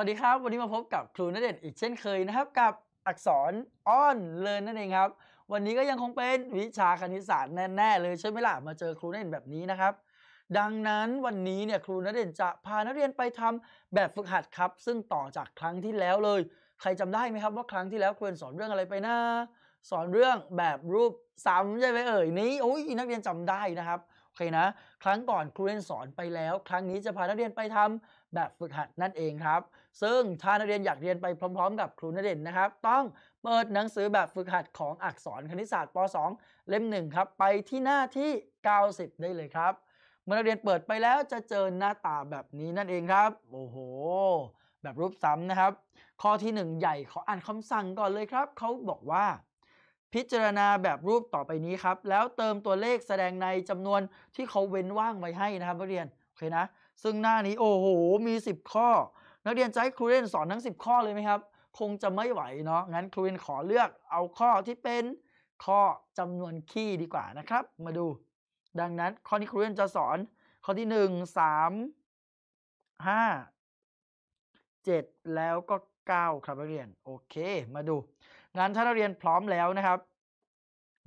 วัสดีครับ วันนี้มาพบกับครูนัเด่นอีกเช่นเคยนะครับ กับอักษรอ้อนเลินนั่นเองครับ วันนี้ก็ยังคงเป็นวิชาคณิตศาสตร์แน่ ๆ เลยใช่ไหมล่ะมาเจอครูนัเด่นแบบนี้นะครับ ดังนั้นวันนี้เนี่ยครูนัเด่นจะพานักเรียนไปทำแบบฝึกหัดครับซึ่งต่อจากครั้งที่แล้วเลย ใครจำได้ไหมครับว่าครั้งที่แล้วครูสอนเรื่องอะไรไปนะสอนเรื่อง แบบรูปซ้ำใช่ไหมเอ่ยนี้ โอ้ยนักเรียนจำได้นะครับโอเคนะครั้งก่อนครูเรียนสอนไปแล้ว ครั้งนี้จะพานักเรียนไปทำแบบฝึกหัดนั่นเองครับซึ่งถ้านักเรียนอยากเรียนไปพร้อมๆกับครูนักเรียนนะครับ ต้องเปิดหนังสือแบบฝึกหัดของอักษรคณิตศาสตร์ป .2 เล่มหนึ่งครับ ไปที่หน้าที่ 90 ได้เลยครับ เมื่อนักเรียนเปิดไปแล้วจะเจอหน้าตาแบบนี้นั่นเองครับ โอ้โห แบบรูปซ้ำนะครับ ข้อที่ 1 ใหญ่ขออ่านคำสั่งก่อนเลยครับ เขาบอกว่า พิจารณาแบบรูปต่อไปนี้ครับ แล้วเติมตัวเลขแสดงในจำนวนที่เขาเว้นว่างไว้ให้นะครับนักเรียนโอเคนะ ซึ่งหน้านี้โอ้โห มี 10 ข้อนักเรียนจะให้ครูเรนสอนทั้ง10 ข้อเลยไหมครับคงจะไม่ไหวเนาะงั้นครูเรนขอเลือกเอาข้อที่เป็นข้อจำนวนคี่ดีกว่านะครับ มาดู ดังนั้น ข้อนี้ครูเรนจะสอน ข้อที่ 1 3 5 7แล้วก็9ครับนักเรียน โอเคมาดูงั้นถ้านักเรียนพร้อมแล้วนะครับ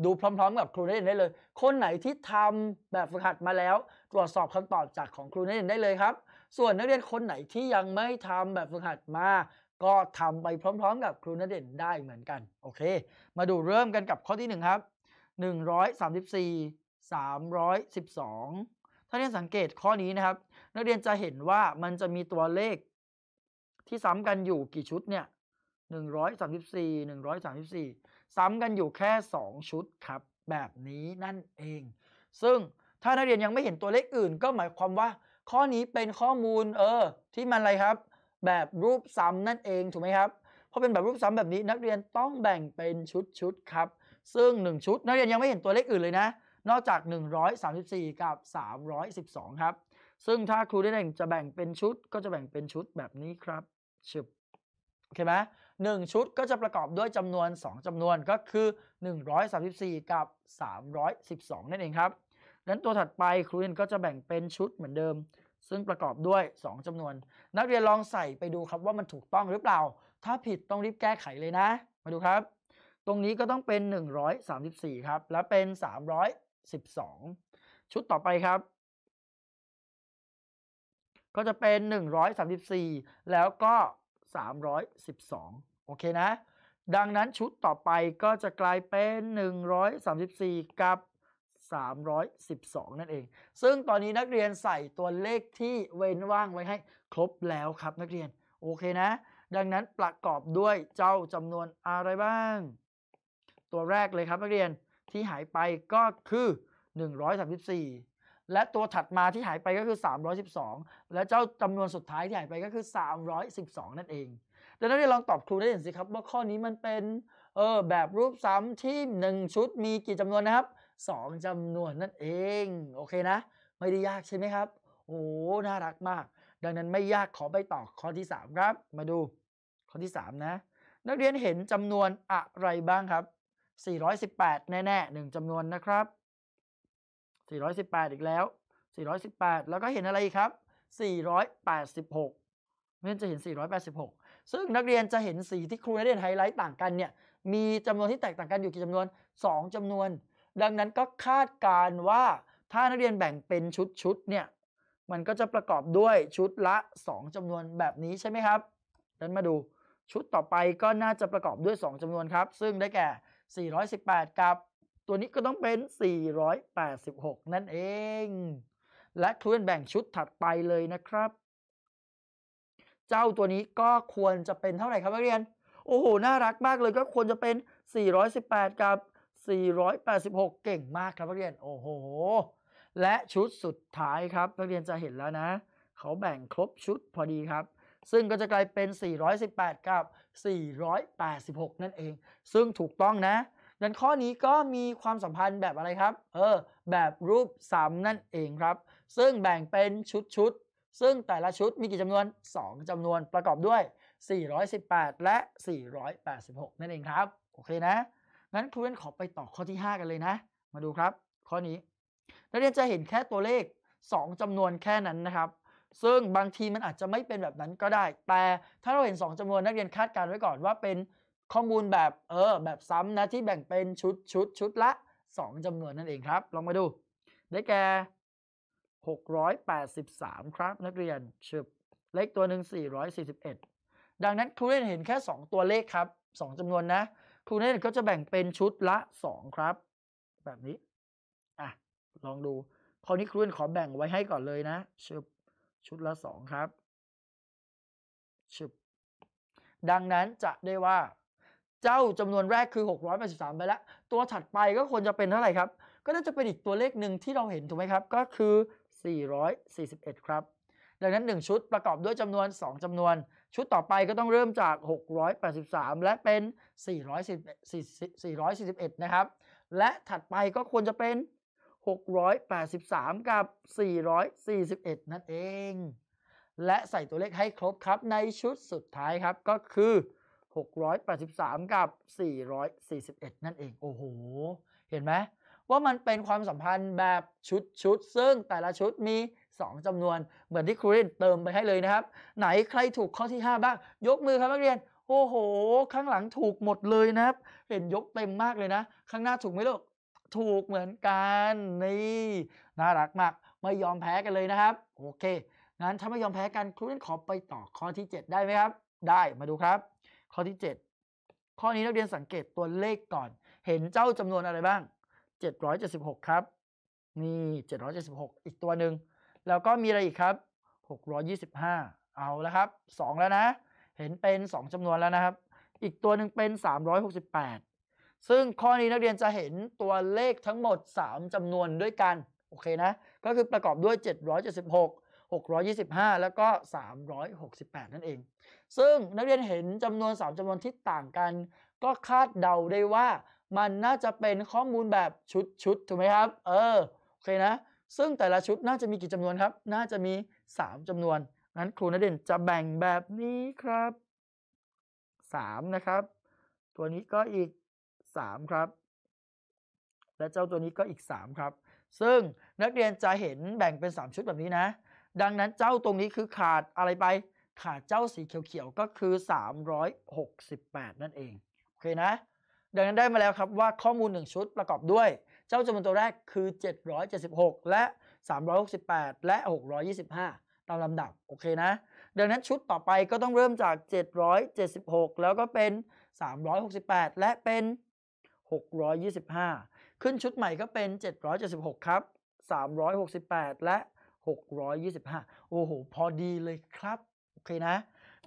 ดูพร้อม ๆกับครูนักเรียนได้เลย คนไหนที่ทำแบบฝึกหัดมาแล้ว ตรวจสอบคำตอบจากของครูนักเรียนได้เลยครับส่วนนักเรียนคนไหนที่ยังไม่ทำแบบฝึกหัดมา ก็ทำไปพร้อมๆ กับครูนักเรียนได้เหมือนกันโอเค มาดูเริ่มกันกับข้อที่1ครับ134 312ถ้าเรียนสังเกตข้อนี้นะครับ นักเรียนจะเห็นว่ามันจะมีตัวเลข ที่ซ้ำกันอยู่กี่ชุดเนี่ย134 134ซ้ำกันอยู่แค่2ชุดครับแบบนี้นั่นเอง ซึ่งถ้านักเรียนยังไม่เห็นตัวเลขอื่นก็หมายความว่าข้อนี้เป็นข้อมูลเออที่มันอะไรครับ แบบรูปซ้ำนั่นเองถูกไหมครับเพราะเป็นแบบรูปซ้ำแบบนี้ นักเรียนต้องแบ่งเป็นชุดชุดครับ ซึ่ง 1 ชุด นักเรียนยังไม่เห็นตัวเลขอื่นเลยนะ นอกจาก 134 กับ 312 ครับ ซึ่งถ้าครูได้แบ่งจะแบ่งเป็นชุดก็จะแบ่งเป็นชุดแบบนี้ครับชุบโอเคไหมหนึ่งชุดก็จะประกอบด้วยจำนวน 2 จำนวนก็คือ 134 กับ 312 นั่นเองครับงั้นตัวถัดไปครูเรียนก็จะแบ่งเป็นชุดเหมือนเดิม ซึ่งประกอบด้วย 2 จำนวน นักเรียนลองใส่ไปดูครับว่ามันถูกต้องหรือเปล่า ถ้าผิดต้องรีบแก้ไขเลยนะ มาดูครับ ตรงนี้ก็ต้องเป็น 134 ครับ และเป็น 312 ชุดต่อไปครับ ก็จะเป็น 134 แล้วก็ 312 โอเคนะ ดังนั้นชุดต่อไปก็จะกลายเป็น 134กับ312 นั่นเอง ซึ่งตอนนี้นักเรียนใส่ตัวเลขที่เว้นว่างไว้ให้ครบแล้วครับ นักเรียน โอเคนะ ดังนั้นประกอบด้วยเจ้าจำนวนอะไรบ้าง ตัวแรกเลยครับนักเรียนที่หายไปก็คือ 134 และตัวถัดมาที่หายไปก็คือ 312 และเจ้าจำนวนสุดท้ายที่หายไปก็คือ 312 นั่นเองแต่นักเรียนลองตอบครูได้เห็นสิครับว่าข้อนี้มันเป็นเออแบบรูปซ้ำที่ 1 ชุดมีกี่จำนวนนะครับสองจำนวนนั่นเอง โอเคนะ ไม่ได้ยากใช่ไหมครับ โอ้ น่ารักมาก ดังนั้นไม่ยาก ขอไปต่อข้อที่ 3 ครับ มาดูข้อที่3นะ นักเรียนเห็นจำนวนอะไรบ้างครับ 418 แน่ๆหนึ่งจำนวนนะครับ418 อีกแล้ว 418 แล้วก็เห็นอะไรครับ 486นักเรียนจะเห็น 486ซึ่งนักเรียนจะเห็นสีที่ครูนักเรียนไฮไลท์ต่างกันเนี่ย มีจำนวนที่แตกต่างกันอยู่กี่จำนวน 2จำนวนดังนั้นก็คาดการว่าถ้านักเรียนแบ่งเป็นชุดๆเนี่ย มันก็จะประกอบด้วยชุดละ 2 จำนวนแบบนี้ใช่ไหมครับดันมาดูชุดต่อไปก็น่าจะประกอบด้วย 2 จำนวนครับ ซึ่งได้แก่ 418 กับ ตัวนี้ก็ต้องเป็น 486 นั่นเอง และทุนแบ่งชุดถัดไปเลยนะครับ เจ้าตัวนี้ก็ควรจะเป็นเท่าไหร่ครับนักเรียน โอ้โหน่ารักมากเลยก็ควรจะเป็น 418กับ486 เก่งมากครับนักเรียนโอ้โหและชุดสุดท้ายครับนักเรียนจะเห็นแล้วนะ เขาแบ่งครบชุดพอดีครับ ซึ่งก็จะกลายเป็น 418กับ 486 นั่นเอง ซึ่งถูกต้องนะดังข้อนี้ก็มีความสัมพันธ์แบบอะไรครับ เออแบบรูป 3 นั่นเองครับ ซึ่งแบ่งเป็นชุดชุดซึ่งแต่ละชุดมีกี่จำนวน 2จำนวนประกอบด้วย 418 และ 486 นั่นเองครับ โอเคนะงั้นครูเล่นขอไปต่อข้อที่ 5 กันเลยนะ มาดูครับ ข้อนี้ นักเรียนจะเห็นแค่ตัวเลข 2 จำนวนแค่นั้นนะครับ ซึ่งบางทีมันอาจจะไม่เป็นแบบนั้นก็ได้แต่ถ้าเราเห็น 2 จำนวนนักเรียนคาดการไว้ก่อน ว่าเป็นข้อมูลแบบเออแบบซ้ำนะที่แบ่งเป็นชุดชุดชุดละ 2 จำนวนนั่นเองครับลองมาดู ได้แก่683ครับ นักเรียนชุบเลขตัวหนึ่ง441 ดังนั้นครูเล่นเห็นแค่2 ตัวเลขครับ 2 จำนวนนะครูเนตก็จะแบ่งเป็นชุดละสองครับ แบบนี้อ่ะลองดูคราวนี้ครูเนตขอแบ่งไว้ให้ก่อนเลยนะชุดชุดละสองครับชุดดังนั้นจะได้ว่าเจ้าจำนวนแรกคือ 683ไปแล้วตัวถัดไปก็ควรจะเป็นเท่าไหร่ครับ ก็น่าจะเป็นอีกตัวเลขหนึ่งที่เราเห็นถูกไหมครับ ก็คือ441ครับ ดังนั้น 1 ชุดประกอบด้วยจำนวน2จำนวนชุดต่อไปก็ต้องเริ่มจาก 683 และเป็น 441 นะครับ และถัดไปก็ควรจะเป็น 683 กับ 441 นั่นเอง และใส่ตัวเลขให้ครบครับในชุดสุดท้ายครับ ก็คือ 683 กับ 441 นั่นเอง โอ้โห เห็นไหมว่ามันเป็นความสัมพันธ์แบบชุดชุดซึ่งแต่ละชุดมี2จำนวนเหมือนที่ครูเียนเติมไปให้เลยนะครับ ไหนใครถูกข้อที่5บ้าง ยกมือครับนักเรียน โอ้โห ข้างหลังถูกหมดเลยนะครับเห็นยกเต็มมากเลยนะ ข้างหน้าถูกไหมลูกถูกเหมือนกันนี่น่ารักมากไม่ยอมแพ้กันเลยนะครับ โอเคงั้นถ้าไม่ยอมแพ้กันครูเียนขอไปต่อข้อที่ 7 ได้ไหมครับ ได้มาดูครับ ข้อที่7ข้อนี้นักเรียนสังเกตตัวเลขก่อน เห็นเจ้าจำนวนอะไรบ้าง 776 ครับนี่776อีกตัวหนึ่งแล้วก็มีอะไรอีกครับ 625 เอาแล้วครับ 2 แล้วนะ เห็นเป็น 2 จำนวนแล้วนะครับ อีกตัวหนึ่งเป็น 368 ซึ่งข้อนี้นักเรียนจะเห็นตัวเลขทั้งหมด 3 จำนวนด้วยกัน โอเคนะ ก็คือประกอบด้วย 776 625 แล้วก็ 368 นั่นเอง ซึ่งนักเรียนเห็นจำนวน 3จำนวนที่ต่างกัน ก็คาดเดาได้ว่ามันน่าจะเป็นข้อมูลแบบชุดๆ ถูกไหมครับ เออ โอเคนะซึ่งแต่ละชุดน่าจะมีกี่จำนวนครับ น่าจะมี 3จำนวนงั้นครูนเด่นจะแบ่งแบบนี้ครับ 3 นะครับ ตัวนี้ก็อีก 3 ครับ และเจ้าตัวนี้ก็อีก3ครับ ซึ่งนักเรียนจะเห็นแบ่งเป็น 3 ชุดแบบนี้นะ ดังนั้นเจ้าตรงนี้คือขาดอะไรไป ขาดเจ้าสีเขียวๆก็คือ 368 นั่นเอง โอเคนะ ดังนั้นได้มาแล้วครับว่าข้อมูล1ชุดประกอบด้วยเจ้าจำนวนตัวแรกคือ 776 และ 368 และ 625 ตามลำดับโอเคนะดังนั้นชุดต่อไปก็ต้องเริ่มจาก 776 แล้วก็เป็น 368 และเป็น 625 ขึ้นชุดใหม่ก็เป็น 776 ครับ 368 และ 625 โอ้โหพอดีเลยครับโอเคนะ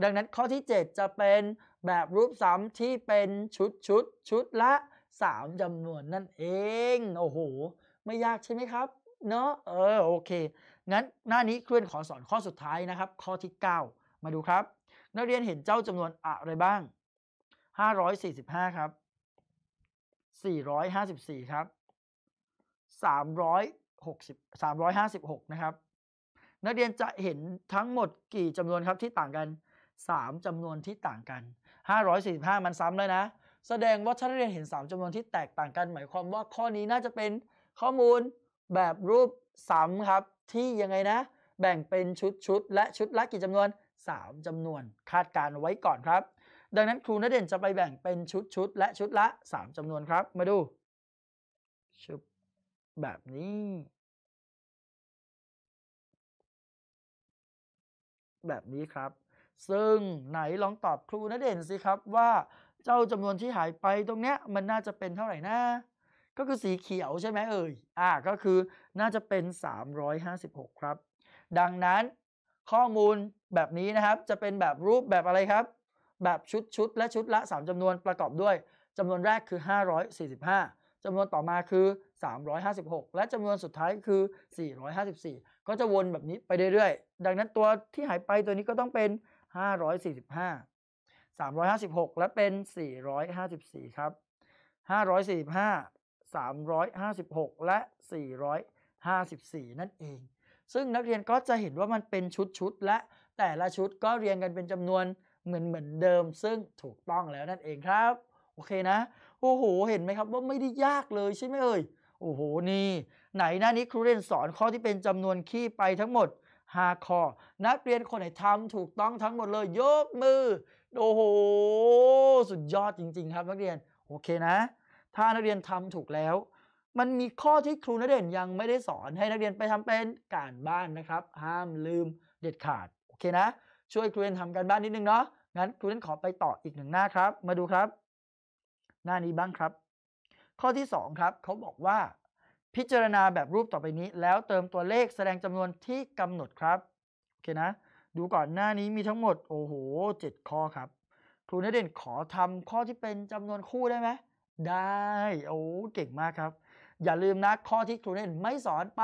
ดังนั้นข้อที่ 7 จะเป็นแบบรูปซ้ำที่เป็นชุดชุดชุดละ3จำนวนนั่นเอง โอ้โห ไม่ยากใช่ไหมครับ เนาะเออโอเค งั้นหน้านี้เคลื่อนขอสอนข้อสุดท้ายนะครับ ข้อที่9มาดูครับ นักเรียนเห็นเจ้าจำนวนอะไรบ้าง545ครับ454ครับ360 356นะครับ นักเรียนจะเห็นทั้งหมดกี่จำนวนครับที่ต่างกัน 3จำนวนที่ต่างกัน 545 มันซ้ำเลยนะแสดงว่าถ้าเรียนเห็น3จำนวนที่แตกต่างกันหมายความว่าข้อนี้น่าจะเป็นข้อมูลแบบรูปสามครับ ที่ยังไงนะ แบ่งเป็นชุดชุด และชุดละกี่จำนวน3จำนวนคาดการไว้ก่อนครับ ดังนั้นครูนเด่นจะไปแบ่งเป็นชุดชุด และชุดละ3จำนวนครับ มาดูชุบแบบนี้ แบบนี้ครับ ซึ่งไหนลองตอบครูนเด่นสิครับว่าเจ้าจำนวนที่หายไปตรงเนี้ยมันน่าจะเป็นเท่าไหร่นะก็คือสีเขียวใช่ไหมเอ่ยอ่าก็คือน่าจะเป็น 356 ครับ ดังนั้นข้อมูลแบบนี้นะครับจะเป็นแบบรูปแบบอะไรครับ แบบชุดชุดและชุดละ 3 จำนวนประกอบด้วย จำนวนแรกคือ 545 จำนวนต่อมาคือ 356 และจำนวนสุดท้ายคือ 454 ก็จะวนแบบนี้ไปเรื่อย ๆ ดังนั้นตัวที่หายไปตัวนี้ก็ต้องเป็น 545 356 และเป็น 454 ครับ 545 356 และ 454 นั่นเอง ซึ่งนักเรียนก็จะเห็นว่ามันเป็นชุดชุดและแต่ละชุดก็เรียงกันเป็นจำนวนเหมือนเหมือนเดิมซึ่งถูกต้องแล้วนั่นเองครับโอเคนะโอ้โหเห็นไหมครับว่าไม่ได้ยากเลยใช่ไหมเอ่ยโอ้โหนี่ไหนหน้านี้ครูเรียนสอนข้อที่เป็นจำนวนคี่ไปทั้งหมด5ข้อนักเรียนคนไหนทำถูกต้องทั้งหมดเลยยกมือโอ้โห สุดยอดจริง ๆ ครับนักเรียน โอเคนะ ถ้านักเรียนทำถูกแล้ว มันมีข้อที่ครูนักเรียนยังไม่ได้สอนให้นักเรียนไปทำเป็นการบ้านนะครับ ห้ามลืมเด็ดขาด โอเคนะ ช่วยครูเรียนทำการบ้านนิดนึงเนาะ งั้นครูเรียนขอไปต่ออีกหนึ่งหน้าครับ มาดูครับ หน้านี้บ้างครับ ข้อที่2ครับ เขาบอกว่า พิจารณาแบบรูปต่อไปนี้ แล้วเติมตัวเลขแสดงจำนวนที่กำหนดครับ โอเคนะดูก่อนหน้านี้มีทั้งหมดโอ้โหเจ็ดข้อครับครูนักเรียนขอทำข้อที่เป็นจำนวนคู่ได้ไหมได้โอ้เก่งมากครับ อย่าลืมนะข้อที่ครูนักเรียนไม่สอนไป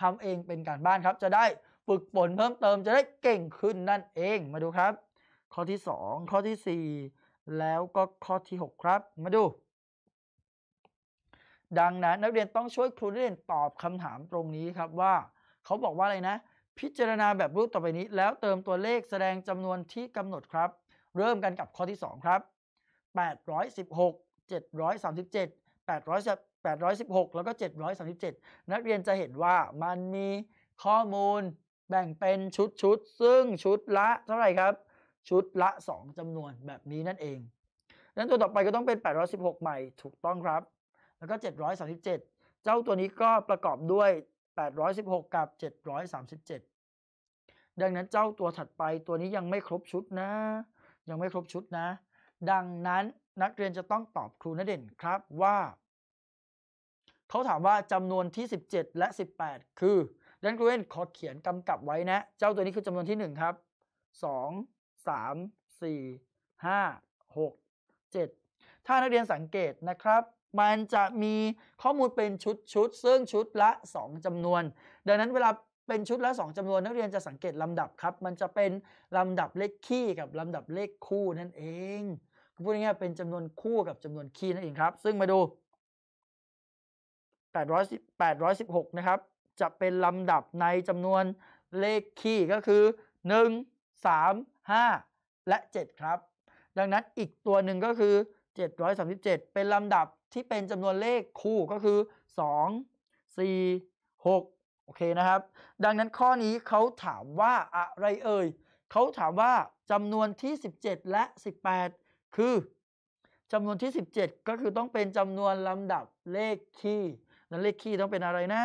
ทำเองเป็นการบ้านครับ จะได้ฝึกฝนเพิ่มเติมจะได้เก่งขึ้นนั่นเองมาดูครับ ข้อที่ 2 ข้อที่ 4 แล้วก็ข้อที่ 6 ครับ มาดู ดังนั้นนักเรียนต้องช่วยครูนักเรียนตอบคำถามตรงนี้ครับว่า เขาบอกว่าอะไรนะพิจารณาแบบรูปต่อไปนี้แล้วเติมตัวเลขแสดงจำนวนที่กำหนดครับ เริ่มกันกับข้อที่ 2 ครับ 816 737 800 816 แล้วก็737 นักเรียนจะเห็นว่ามันมีข้อมูลแบ่งเป็นชุดชุดซึ่งชุดละเท่าไหร่ครับ ชุดละ 2 จำนวนแบบนี้นั่นเองดังนั้นตัวต่อไปก็ต้องเป็น 816 ใหม่ถูกต้องครับ แล้วก็ 737 เจ้าตัวนี้ก็ประกอบด้วย816 กับ 737 ดังนั้นเจ้าตัวถัดไปตัวนี้ยังไม่ครบชุดนะ ยังไม่ครบชุดนะ ดังนั้นนักเรียนจะต้องตอบครูนเด่นครับว่า เขาถามว่าจำนวนที่ 17 และ 18 คือ ดังนั้นครูเด่นขอเขียนกำกับไว้นะ เจ้าตัวนี้คือจำนวนที่ 1 ครับ 2 3 4 5 6 7 ถ้านักเรียนสังเกตนะครับมันจะมีข้อมูลเป็นชุดชุดซึ่ง ชุดละ 2 จำนวน ดังนั้นเวลาเป็นชุดละ 2 จำนวน นักเรียนจะสังเกตลำดับครับ มันจะเป็นลำดับเลขคี่กับลำดับเลขคู่นั่นเอง พูดง่ายๆ เป็นจำนวนคู่กับจำนวนคี่นั่นเองครับ ซึ่งมาดู810 816 นะครับ จะเป็นลำดับในจำนวนเลขคี่ก็คือ1 3 5 และ 7 ครับ ดังนั้นอีกตัวหนึ่งก็คือ737เป็นลำดับที่เป็นจำนวนเลขคู่ก็คือ 2 4 6 โอเคนะครับ ดังนั้นข้อนี้เขาถามว่าอะไรเอ่ยเขาถามว่าจำนวนที่ 17 และ 18 คือจำนวนที่ 17 ก็คือต้องเป็นจำนวนลำดับเลขคี่นั้นเลขคี่ต้องเป็นอะไรนะ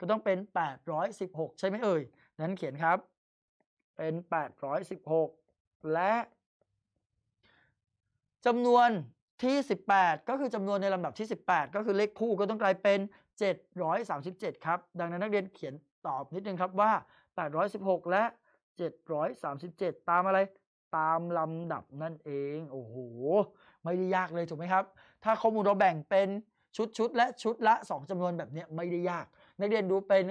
ก็ต้องเป็น 816 ใช่ไหมเอ่ยนั้นเขียนครับ เป็น 816 และจำนวนที่18 ก็คือจำนวนในลำดับที่ 18 ก็คือเลขคู่ก็ต้องกลายเป็น 737ครับดังนั้นนักเรียนเขียนตอบนิดนึงครับว่า 816 และ 737 ตามอะไรตามลำดับนั่นเองโอ้โหไม่ได้ยากเลยถูกไหมครับ ถ้าข้อมูลเราแบ่งเป็นชุดชุดและชุดละ 2 จำนวนแบบนี้ไม่ได้ยาก นักเรียนดูเป็น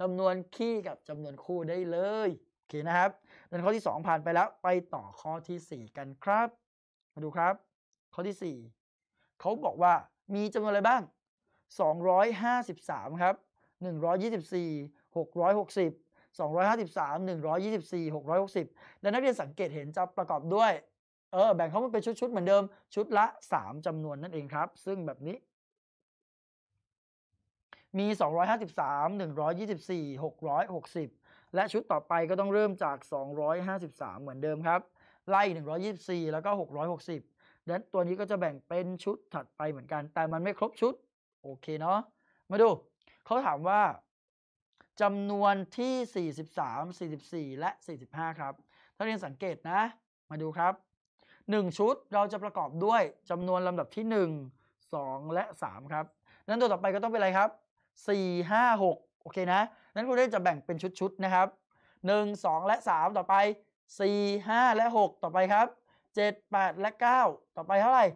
จำนวนคี่กับจำนวนคู่ได้เลยโอเคนะครับดองข้อที่2ผ่านไปแล้วไปต่อข้อที่4 กันครับ มาดูครับข้อที่ 4 เขาบอกว่ามีจำนวนอะไรบ้าง 253 ครับ 124 660 253 124 660และนักเรียนสังเกตเห็นจะประกอบด้วยเออแบ่งเขามันเป็นชุดๆเหมือนเดิม ชุดละ 3 จำนวนนั่นเองครับ ซึ่งแบบนี้ มี 253 124 660 และชุดต่อไปก็ต้องเริ่มจาก 253 เหมือนเดิมครับ ไล่ 124 แล้วก็ 660ดังนั้นตัวนี้ก็จะแบ่งเป็นชุดถัดไปเหมือนกัน แต่มันไม่ครบชุด โอเคเนาะ มาดู เขาถามว่าจำนวนที่ 43 44 และ 45 ครับ ถ้าเรียนสังเกตนะ มาดูครับ 1 ชุดเราจะประกอบด้วยจำนวนลำดับที่ 1 2 และ 3 ครับนั้นตัวต่อไปก็ต้องเป็นอะไรครับ 4 5 6 โอเคนะนั้นครูได้จะแบ่งเป็นชุดๆนะครับ 1 2 และ 3 ต่อไป 4 5และ 6 ต่อไปครับ7 8และ9 ต่อไปเท่าไหร่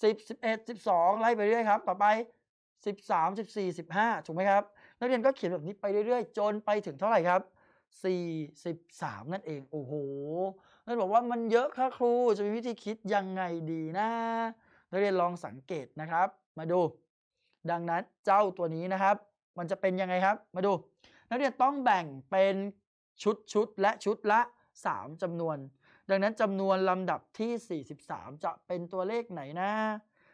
10 11 12 ไล่ไปเรื่อยครับต่อไป 13 14 15ถูกไหมครับนักเรียนก็เขียนแบบนี้ไปเรื่อย ๆ จนไปถึงเท่าไหร่ครับ43นั่นเองโอ้โหนั่นบอกว่ามันเยอะครับครูจะมีวิธีคิดยังไงดีนะนักเรียนลองสังเกตนะครับมาดู ดังนั้นเจ้าตัวนี้นะครับมันจะเป็นยังไงครับ มาดู นักเรียนต้องแบ่งเป็นชุดชุดและชุดละ 3 จำนวนดังนั้นจำนวนลำดับที่ 43 จะเป็นตัวเลขไหนนะ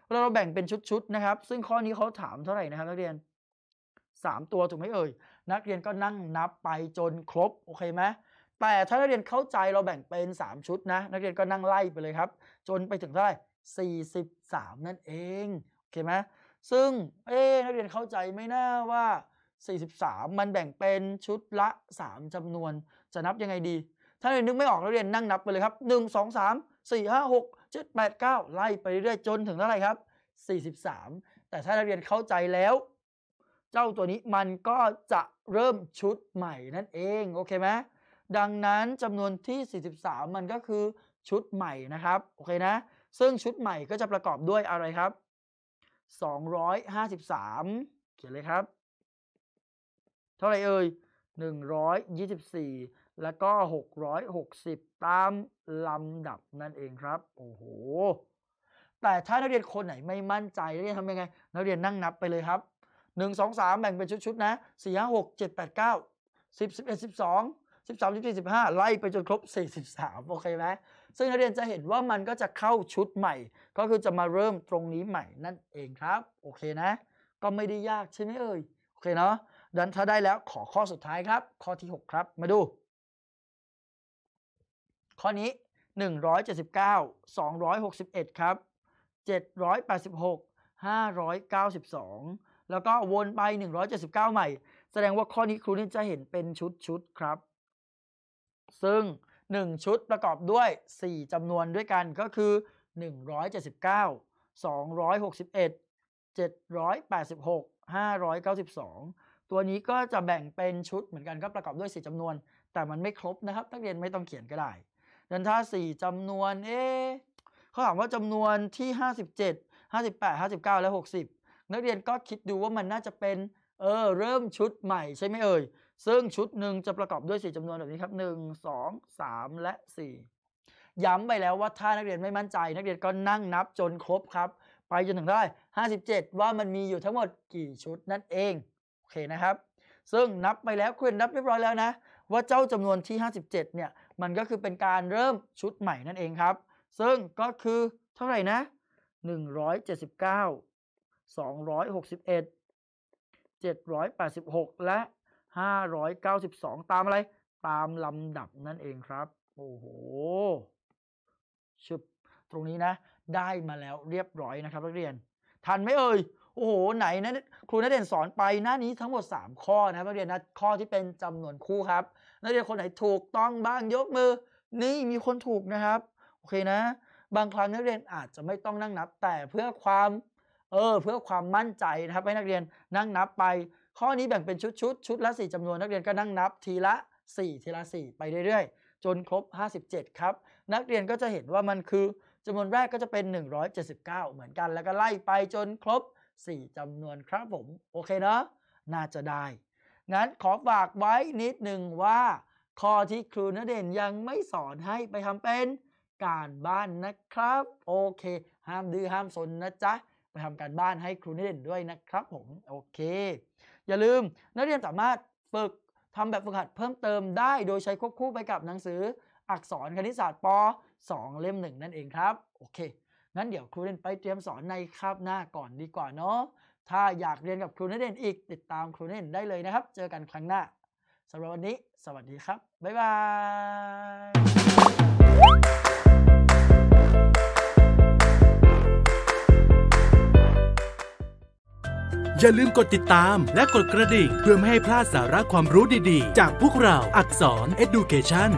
เราแบ่งเป็นชุดๆนะครับ ซึ่งข้อนี้เขาถามเท่าไหร่นะครับนักเรียน3ตัวถูกไหมเอ่ย นักเรียนก็นั่งนับไปจนครบโอเคไหมแต่ถ้านักเรียนเข้าใจเราแบ่งเป็น 3 ชุดนะนักเรียนก็นั่งไล่ไปเลยครับ จนไปถึงเท่าไหร่43 นั่นเองโอเคไหมซึ่งเอ๊นักเรียนเข้าใจไหมนะว่า43มันแบ่งเป็นชุดละ3จำนวน จะนับยังไงดีถ้าเรียนนึกไม่ออกแล้วเรียนนั่งนับไปเลยครับ1 2 3 4 5 6 7 8 9 ไล่ไปเรื่อยจนถึงเท่าไหร่ครับ43แต่ถ้าเราเรียนเข้าใจแล้ว เจ้าตัวนี้มันก็จะเริ่มชุดใหม่นั่นเองโอเคไหมดังนั้นจำนวนที่43มันก็คือชุดใหม่นะครับโอเคนะซึ่งชุดใหม่ก็จะประกอบด้วยอะไรครับ253เขียนเลยครับเท่าไหร่เอ่ย124แล้วก็ 660 ตามลำดับนั่นเองครับ โอ้โห แต่ถ้านักเรียนคนไหนไม่มั่นใจนักเรียนทำยังไงนักเรียนนั่งนับไปเลยครับ 1 2 3 แบ่งเป็นชุด ๆ นะ4 5 6 7 8 9 10 11 12 13 14 15 ไล่ไปจนครบ 43 โอเคไหมซึ่งนักเรียนจะเห็นว่ามันก็จะเข้าชุดใหม่ ก็คือจะมาเริ่มตรงนี้ใหม่นั่นเองครับโอเคนะ ก็ไม่ได้ยากใช่ไหมเอ่ยโอเคเนาะดันถ้าได้แล้วขอข้อสุดท้ายครับ ข้อที่ 6 ครับมาดูข้อนี้ 179 261 ครับ 786 592 แล้วก็วนไป 179 ใหม่ แสดงว่าข้อนี้ครูนี่จะเห็นเป็นชุดชุดครับ ซึ่ง 1 ชุดประกอบด้วย 4จำนวนด้วยกันก็คือ 179 261 786 592 ตัวนี้ก็จะแบ่งเป็นชุดเหมือนกันก็ประกอบด้วย 4จำนวน แต่มันไม่ครบนะครับนักเรียนไม่ต้องเขียนก็ได้ยันท่าสี่จำนวน เอ๊เขาถามว่าจำนวนที่ห้าสิบเจ็ดห้าสิบแปดห้าสิบเก้าและหกสิบนักเรียนก็คิดดูว่ามันน่าจะเป็น เออ เริ่มชุดใหม่ใช่ไหมเอ่ย ซึ่งชุดหนึ่งจะประกอบด้วยสี่จำนวนแบบนี้ครับหนึ่งสองสามและสี่ย้ำไปแล้วว่าถ้านักเรียนไม่มั่นใจ นักเรียนก็นั่งนับจนครบครับ ไปจนถึงได้ 57 ว่ามันมีอยู่ทั้งหมดกี่ชุดนั่นเอง โอเคนะครับ ซึ่งนับไปแล้วคุณนับเรียบร้อยแล้วนะว่าเจ้าจำนวนที่ 57เนี่ยมันก็คือเป็นการเริ่มชุดใหม่นั่นเองครับ ซึ่งก็คือเท่าไหร่นะ 179 261 786 และ 592 ตามอะไร ตามลำดับนั่นเองครับ โอ้โห ชุบตรงนี้นะได้มาแล้วเรียบร้อยนะครับนักเรียนทันไหมเอ่ยโอ้โห ไหนนะครูนักเรียนสอนไปหน้านี้ทั้งหมด 3 ข้อนะนักเรียนนะข้อที่เป็นจำนวนคู่ครับนักเรียนคนไหนถูกต้องบ้างยกมือ นี่มีคนถูกนะครับโอเคนะ บางครั้งนักเรียนอาจจะไม่ต้องนั่งนับ แต่เพื่อความเออเพื่อความมั่นใจนะครับให้นักเรียนนั่งนับไป ข้อนี้แบ่งเป็นชุดชุดชุดละสี่จำนวนนักเรียนก็นั่งนับ ทีละ 4ทีละ4ไปเรื่อยๆ จนครบ 57 ครับ นักเรียนก็จะเห็นว่ามันคือจำนวนแรกก็จะเป็น 179 เหมือนกันแล้วก็ไล่ไปจนครบ4 จำนวนครับผม โอเคเนาะน่าจะได้ งั้นขอฝากไว้นิดหนึ่งว่าข้อที่ครูนเด่นยังไม่สอนให้ไปทำเป็นการบ้านนะครับโอเค ห้ามดื้อห้ามสนนะจ๊ะ ไปทำการบ้านให้ครูนเด่นด้วยนะครับผม โอเค อย่าลืม นักเรียนสามารถฝึกทำแบบฝึกหัดเพิ่มเติมได้ โดยใช้ควบคู่ไปกับหนังสือ อักษรคณิตศาสตร์ป2เล่มหนึ่งนั่นเองครับโอเคงั้นเดี๋ยวครูเด่นไปเตรียมสอนในคาบหน้าก่อนดีกว่าเนาะ ถ้าอยากเรียนกับครูเด่นอีก ติดตามครูเด่นได้เลยนะครับ เจอกันครั้งหน้าสำหรับวันนี้ สวัสดีครับ บ๊ายบาย อย่าลืมกดติดตามและกดกระดิ่งเพื่อไม่ให้พลาดสาระความรู้ดีๆ จากพวกเราอักษร Education